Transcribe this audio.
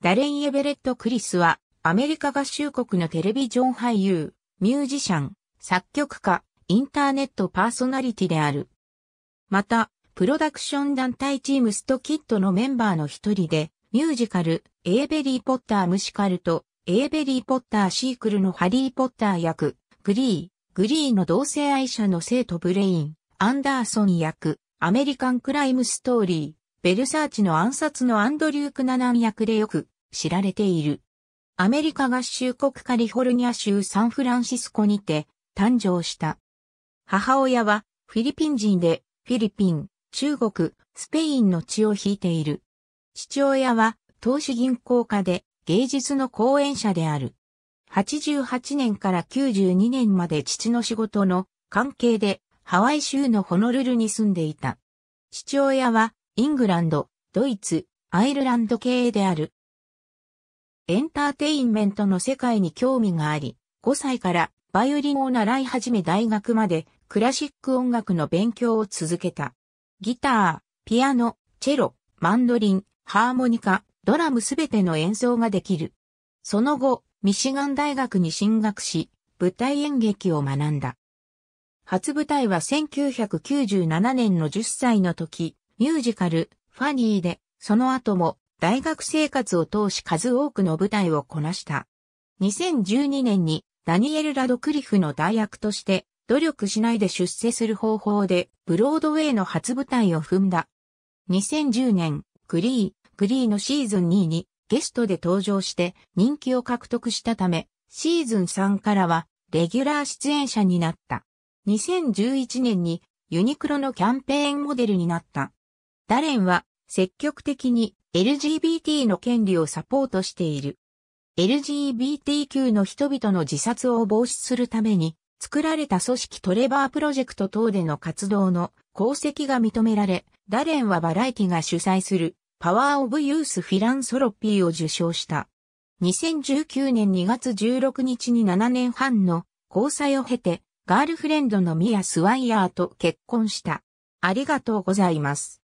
ダレン・エベレット・クリスは、アメリカ合衆国のテレビジョン俳優、ミュージシャン、作曲家、インターネットパーソナリティである。また、プロダクション団体チームストキッドのメンバーの一人で、ミュージカル、エーベリー・ポッター・ムシカルと、エーベリー・ポッター・シークルのハリー・ポッター役、グリー、グリーの同性愛者の生徒ブレイン、アンダーソン役、アメリカン・クライム・ストーリー、ベルサーチの暗殺のアンドリュー・クナナン役でよく知られている。アメリカ合衆国カリフォルニア州サンフランシスコにて誕生した。母親はフィリピン人でフィリピン、中国、スペインの血を引いている。父親は投資銀行家で芸術の講演者である。88年から92年まで父の仕事の関係でハワイ州のホノルルに住んでいた。父親はイングランド、ドイツ、アイルランド系である。エンターテインメントの世界に興味があり、5歳からバイオリンを習い始め大学までクラシック音楽の勉強を続けた。ギター、ピアノ、チェロ、マンドリン、ハーモニカ、ドラムすべての演奏ができる。その後、ミシガン大学に進学し、舞台演劇を学んだ。初舞台は1997年の10歳の時、ミュージカル、ファニーで、その後も大学生活を通し数多くの舞台をこなした。2012年にダニエル・ラドクリフの代役として努力しないで出世する方法でブロードウェイの初舞台を踏んだ。2010年、グリー、グリーのシーズン2にゲストで登場して人気を獲得したため、シーズン3からはレギュラー出演者になった。2011年にユニクロのキャンペーンモデルになった。ダレンは積極的に LGBT の権利をサポートしている。LGBTQ の人々の自殺を防止するために作られた組織トレバープロジェクト等での活動の功績が認められ、ダレンはバラエティが主催するパワーオブユースフィランソロピーを受賞した。2019年2月16日に7年半の交際を経て、ガールフレンドのミア・スワイヤーと結婚した。ありがとうございます。